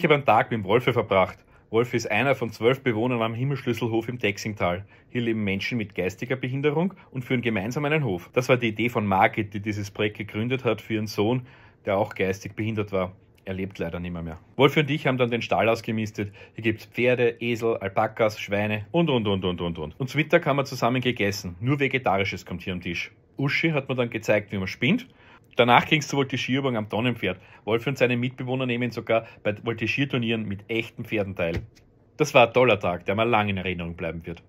Ich habe einen Tag mit dem Wolfe verbracht. Wolfe ist einer von zwölf Bewohnern am Himmelschlüsselhof im Dexingtal. Hier leben Menschen mit geistiger Behinderung und führen gemeinsam einen Hof. Das war die Idee von Margit, die dieses Projekt gegründet hat für ihren Sohn, der auch geistig behindert war. Er lebt leider nimmer mehr. Wolf und ich haben dann den Stall ausgemistet. Hier gibt es Pferde, Esel, Alpakas, Schweine und, und, und, und, und, und. Und zum Mittag haben wir zusammen gegessen. Nur Vegetarisches kommt hier am Tisch. Uschi hat mir dann gezeigt, wie man spinnt. Danach ging es zur Voltigierübung am Tonnenpferd. Wolf und seine Mitbewohner nehmen sogar bei Voltigierturnieren mit echten Pferden teil. Das war ein toller Tag, der mir lang in Erinnerung bleiben wird.